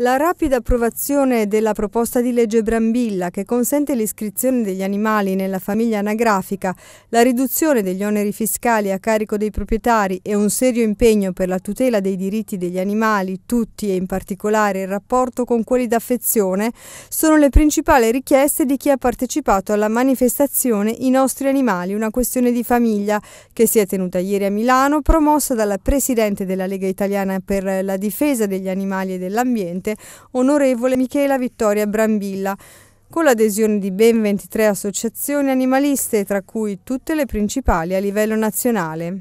La rapida approvazione della proposta di legge Brambilla che consente l'iscrizione degli animali nella famiglia anagrafica, la riduzione degli oneri fiscali a carico dei proprietari e un serio impegno per la tutela dei diritti degli animali, tutti e in particolare il rapporto con quelli d'affezione, sono le principali richieste di chi ha partecipato alla manifestazione I nostri animali, una questione di famiglia, che si è tenuta ieri a Milano, promossa dalla Presidente della Lega Italiana per la difesa degli animali e dell'ambiente, Presidente, onorevole Michela Vittoria Brambilla, con l'adesione di ben 23 associazioni animaliste, tra cui tutte le principali a livello nazionale.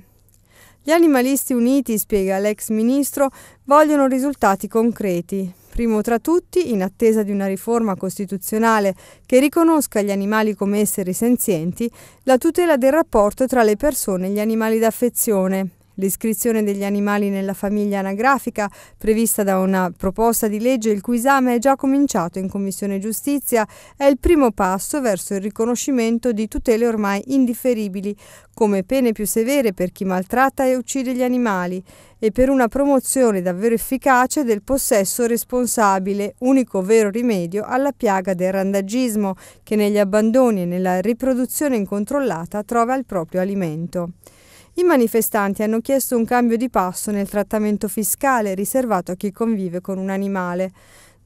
Gli animalisti uniti, spiega l'ex ministro, vogliono risultati concreti. Primo tra tutti, in attesa di una riforma costituzionale che riconosca gli animali come esseri senzienti, la tutela del rapporto tra le persone e gli animali d'affezione L'iscrizione degli animali nella famiglia anagrafica, prevista da una proposta di legge il cui esame è già cominciato in Commissione Giustizia, è il primo passo verso il riconoscimento di tutele ormai indifferibili, come pene più severe per chi maltratta e uccide gli animali e per una promozione davvero efficace del possesso responsabile, unico vero rimedio alla piaga del randagismo che negli abbandoni e nella riproduzione incontrollata trova il proprio alimento. I manifestanti hanno chiesto un cambio di passo nel trattamento fiscale riservato a chi convive con un animale.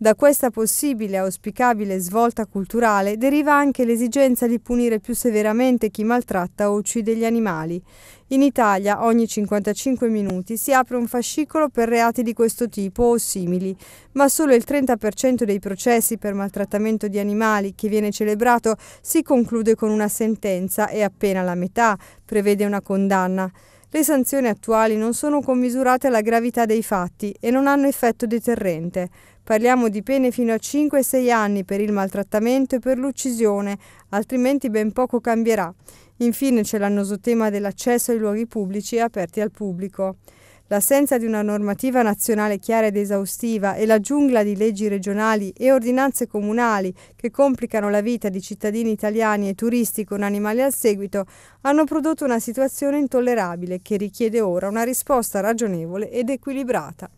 Da questa possibile e auspicabile svolta culturale deriva anche l'esigenza di punire più severamente chi maltratta o uccide gli animali. In Italia ogni 55 minuti si apre un fascicolo per reati di questo tipo o simili, ma solo il 30% dei processi per maltrattamento di animali che viene celebrato si conclude con una sentenza e appena la metà prevede una condanna. Le sanzioni attuali non sono commisurate alla gravità dei fatti e non hanno effetto deterrente. Parliamo di pene fino a 5 6 anni per il maltrattamento e per l'uccisione, altrimenti ben poco cambierà. Infine c'è l'annoso tema dell'accesso ai luoghi pubblici e aperti al pubblico. L'assenza di una normativa nazionale chiara ed esaustiva e la giungla di leggi regionali e ordinanze comunali che complicano la vita di cittadini italiani e turisti con animali al seguito hanno prodotto una situazione intollerabile che richiede ora una risposta ragionevole ed equilibrata.